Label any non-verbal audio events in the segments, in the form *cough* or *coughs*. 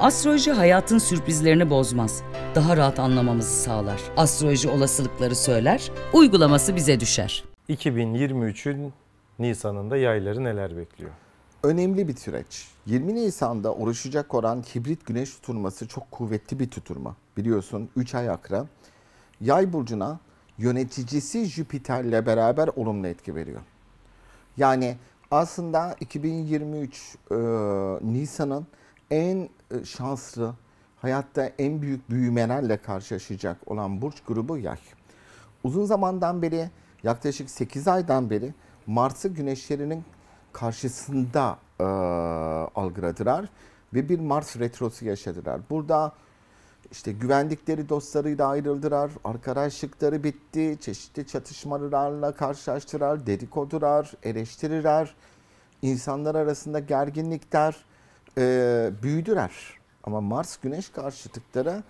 Astroloji hayatın sürprizlerini bozmaz. Daha rahat anlamamızı sağlar. Astroloji olasılıkları söyler, uygulaması bize düşer. 2023'ün Nisan'ında yayları neler bekliyor? Önemli bir süreç. 20 Nisan'da oluşacak olan hibrit güneş tutulması çok kuvvetli bir tutulma. Biliyorsun 3 ay akra. Yay burcuna yöneticisi Jüpiter'le beraber olumlu etki veriyor. Yani aslında 2023 e, Nisan'ın en e, şanslı, hayatta en büyük büyümelerle karşılaşacak olan burç grubu yay. Uzun zamandan beri yaklaşık 8 aydan beri Mars'ı güneşlerinin karşısında e, algıladılar ve bir Mars retrosu yaşadılar. Burada işte güvendikleri dostlarıyla ayrıldılar, arkadaşlıkları bitti, çeşitli çatışmalarla karşılaştılar, dedikodular, eleştiriler, insanlar arasında gerginlikler, e, büyüdüler. Ama Mars Güneş karşıtıklara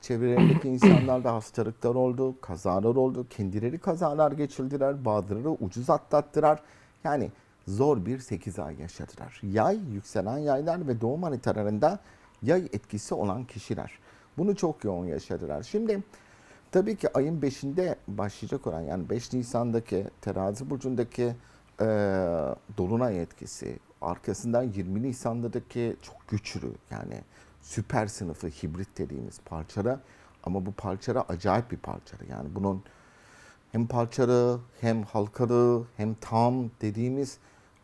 çevrelerindeki insanlarda hastalıklar oldu, kazalar oldu, kendileri kazalar geçirdiler, bazıları ucuz atlattılar. Yani zor bir 8 ay yaşadılar. Yay, yükselen yaylar ve doğum haritalarında yay etkisi olan kişiler. Bunu çok yoğun yaşadılar. Şimdi tabii ki ayın 5'inde başlayacak olan yani 5 Nisan'daki terazi burcundaki e, dolunay etkisi, arkasından 20 Nisan'daki çok güçlü yani süper sınıfı hibrit dediğimiz parçara ama bu parçara acayip bir parçara. Yani bunun hem parçarı hem halkarı hem tam dediğimiz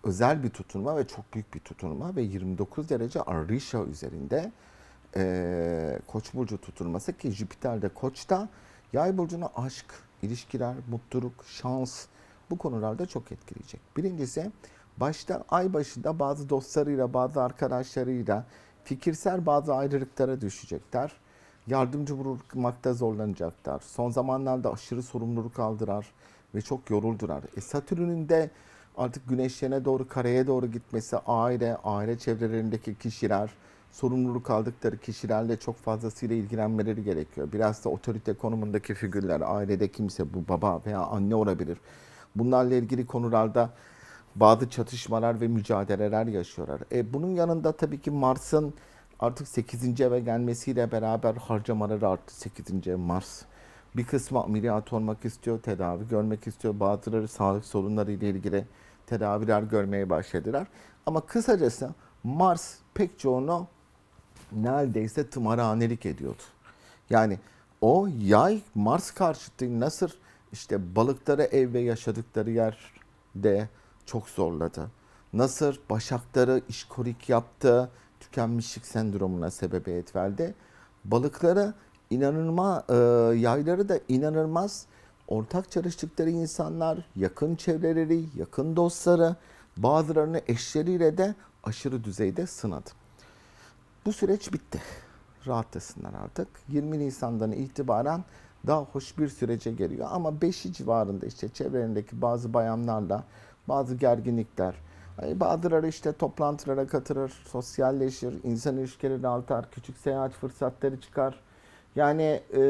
özel bir tutunma ve çok büyük bir tutunma ve 29 derece Arisha üzerinde e, Koç burcu tutunması ki Jüpiter'de Koç'ta Yay burcuna aşk, ilişkiler, mutluluk, şans bu konularda çok etkileyecek. Birincisi başta ay başında bazı dostlarıyla, bazı arkadaşlarıyla fikirsel bazı ayrılıklara düşecekler. Yardımcı bulmakta zorlanacaklar. Son zamanlarda aşırı sorumluluk aldılar ve çok yoruldular. E, Satürn'ün de artık güneşlerine doğru kareye doğru gitmesi aile, aile çevrelerindeki kişiler, sorumluluk aldıkları kişilerle çok fazlasıyla ilgilenmeleri gerekiyor. Biraz da otorite konumundaki figürler, ailede kimse bu baba veya anne olabilir. Bunlarla ilgili konularda bazı çatışmalar ve mücadeleler yaşıyorlar. E, bunun yanında tabii ki Mars'ın artık 8. eve gelmesiyle beraber harcamaları arttı 8. ev Mars. Bir kısmı ameliyat olmak istiyor, tedavi görmek istiyor. Bazıları sağlık sorunları ile ilgili tedaviler görmeye başladılar. Ama kısacası Mars pek çoğunu neredeyse tımarhanelik ediyordu. Yani o yay Mars karşıtı nasıl işte balıkları ev ve yaşadıkları yerde çok zorladı. Nasır başakları işkorik yaptı. Tükenmişlik sendromuna sebebiyet verdi. Balıkları, inanılma e, yayları da inanılmaz ortak çalıştıkları insanlar, yakın çevreleri, yakın dostları, bazılarını eşleriyle de aşırı düzeyde sınadı. Bu süreç bitti. Rahatlasınlar artık. 20 Nisan'dan itibaren daha hoş bir sürece geliyor. Ama 5'i civarında işte çevrelerindeki bazı bayanlarla bazı gerginlikler. Yani bazıları işte toplantılara katılır, sosyalleşir, insan ilişkileri artar, küçük seyahat fırsatları çıkar. Yani e,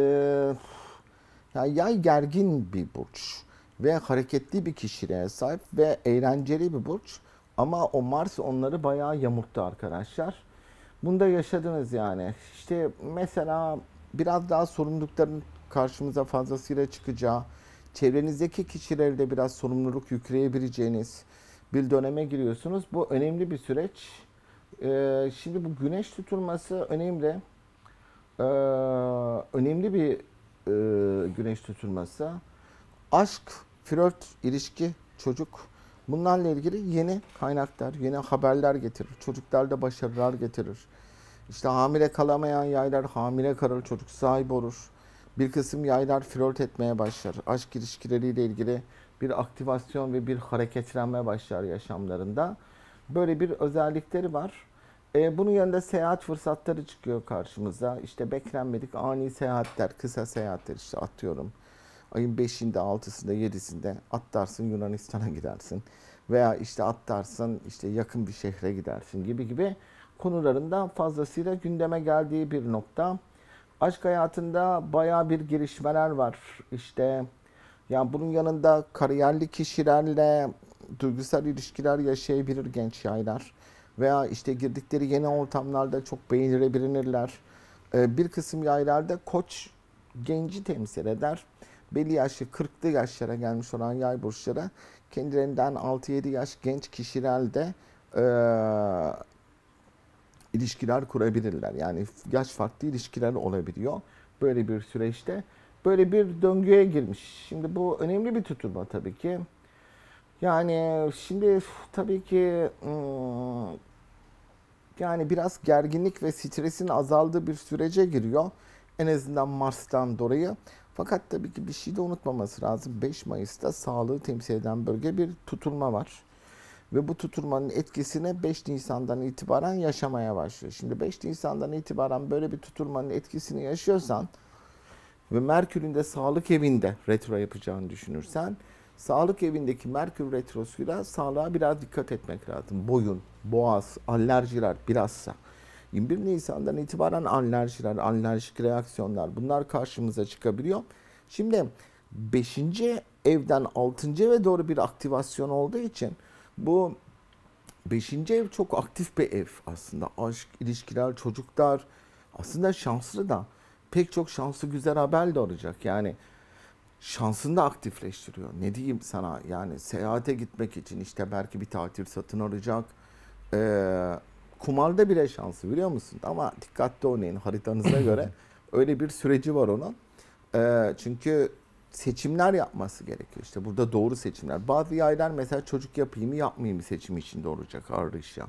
yani yay gergin bir burç ve hareketli bir kişiliğe sahip ve eğlenceli bir burç. Ama o Mars onları bayağı yamurttu arkadaşlar. Bunda yaşadınız yani. İşte mesela biraz daha sorumlulukların karşımıza fazlasıyla çıkacağı, çevrenizdeki kişilerde biraz sorumluluk yükleyebileceğiniz bir döneme giriyorsunuz. Bu önemli bir süreç. Ee, şimdi bu güneş tutulması önemli. Ee, önemli bir e, güneş tutulması. Aşk, flört, ilişki, çocuk bunlarla ilgili yeni kaynaklar, yeni haberler getirir. Çocuklarda başarılar getirir. İşte hamile kalamayan yaylar hamile kalır, çocuk sahibi olur bir kısım yaylar flört etmeye başlar. Aşk ilişkileriyle ilgili bir aktivasyon ve bir hareketlenme başlar yaşamlarında. Böyle bir özellikleri var. E, bunun yanında seyahat fırsatları çıkıyor karşımıza. İşte beklenmedik ani seyahatler, kısa seyahatler işte atıyorum. Ayın 5'inde, 6'sında, 7'sinde atlarsın Yunanistan'a gidersin. Veya işte atlarsın işte yakın bir şehre gidersin gibi gibi konularında fazlasıyla gündeme geldiği bir nokta aşk hayatında baya bir gelişmeler var. İşte yani bunun yanında kariyerli kişilerle duygusal ilişkiler yaşayabilir genç yaylar. Veya işte girdikleri yeni ortamlarda çok beğenilebilirler. Ee, bir kısım yaylarda koç genci temsil eder. Belli yaşlı 40'lı yaşlara gelmiş olan yay burçlara kendilerinden 6-7 yaş genç kişilerde. Ee, ilişkiler kurabilirler. Yani yaş farklı ilişkiler olabiliyor böyle bir süreçte. Böyle bir döngüye girmiş. Şimdi bu önemli bir tutulma tabii ki. Yani şimdi tabii ki hmm, yani biraz gerginlik ve stresin azaldığı bir sürece giriyor. En azından Mars'tan dolayı. Fakat tabii ki bir şey de unutmaması lazım. 5 Mayıs'ta sağlığı temsil eden bölge bir tutulma var. Ve bu tuturmanın etkisine 5 Nisan'dan itibaren yaşamaya başlıyor. Şimdi 5 Nisan'dan itibaren böyle bir tuturmanın etkisini yaşıyorsan ve Merkür'ün de sağlık evinde retro yapacağını düşünürsen sağlık evindeki Merkür retrosuyla sağlığa biraz dikkat etmek lazım. Boyun, boğaz, alerjiler birazsa. 21 Nisan'dan itibaren alerjiler, alerjik reaksiyonlar bunlar karşımıza çıkabiliyor. Şimdi 5. evden 6. eve doğru bir aktivasyon olduğu için bu beşinci ev çok aktif bir ev aslında. Aşk, ilişkiler, çocuklar aslında şanslı da pek çok şanslı güzel haber de olacak. Yani şansını da aktifleştiriyor. Ne diyeyim sana yani seyahate gitmek için işte belki bir tatil satın alacak. Ee, kumarda bile şansı biliyor musun? Ama dikkatli oynayın haritanıza göre *clears throat* öyle bir süreci var onun. Ee, çünkü seçimler yapması gerekiyor. İşte burada doğru seçimler. Bazı yaylar mesela çocuk yapayım mı yapmayayım mı seçim için olacak arayışa.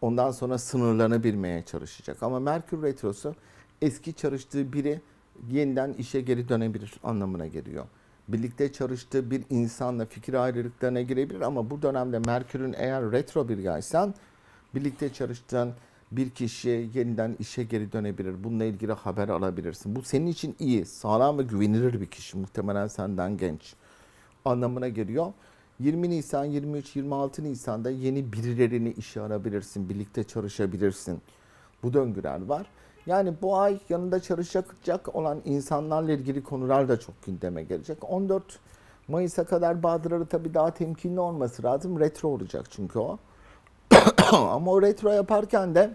Ondan sonra sınırlanabilmeye çalışacak. Ama Merkür Retrosu eski çalıştığı biri yeniden işe geri dönebilir anlamına geliyor. Birlikte çalıştığı bir insanla fikir ayrılıklarına girebilir ama bu dönemde Merkür'ün eğer retro bir yaysan birlikte çalıştığın bir kişi yeniden işe geri dönebilir. Bununla ilgili haber alabilirsin. Bu senin için iyi, sağlam ve güvenilir bir kişi. Muhtemelen senden genç anlamına geliyor. 20 Nisan, 23-26 Nisan'da yeni birilerini işe alabilirsin, birlikte çalışabilirsin. Bu döngüler var. Yani bu ay yanında çalışacak olan insanlarla ilgili konular da çok gündeme gelecek. 14 Mayıs'a kadar Bahadır'ı tabii daha temkinli olması lazım. Retro olacak çünkü o. *coughs* Ama o retro yaparken de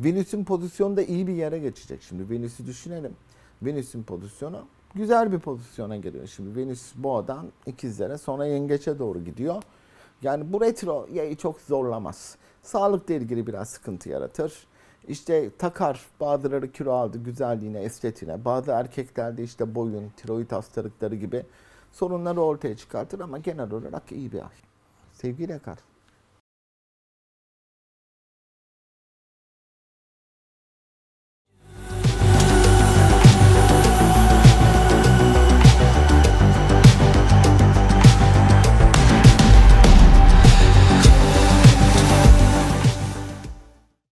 Venüs'ün pozisyonu da iyi bir yere geçecek. Şimdi Venüs'ü düşünelim. Venüs'ün pozisyonu güzel bir pozisyona geliyor. Şimdi Venüs boğadan ikizlere sonra yengeçe doğru gidiyor. Yani bu retro yayı çok zorlamaz. Sağlıkla ilgili biraz sıkıntı yaratır. İşte takar bazıları kilo aldı güzelliğine, estetiğine. Bazı erkeklerde işte boyun, tiroid hastalıkları gibi sorunları ortaya çıkartır ama genel olarak iyi bir ay. Sevgili kar.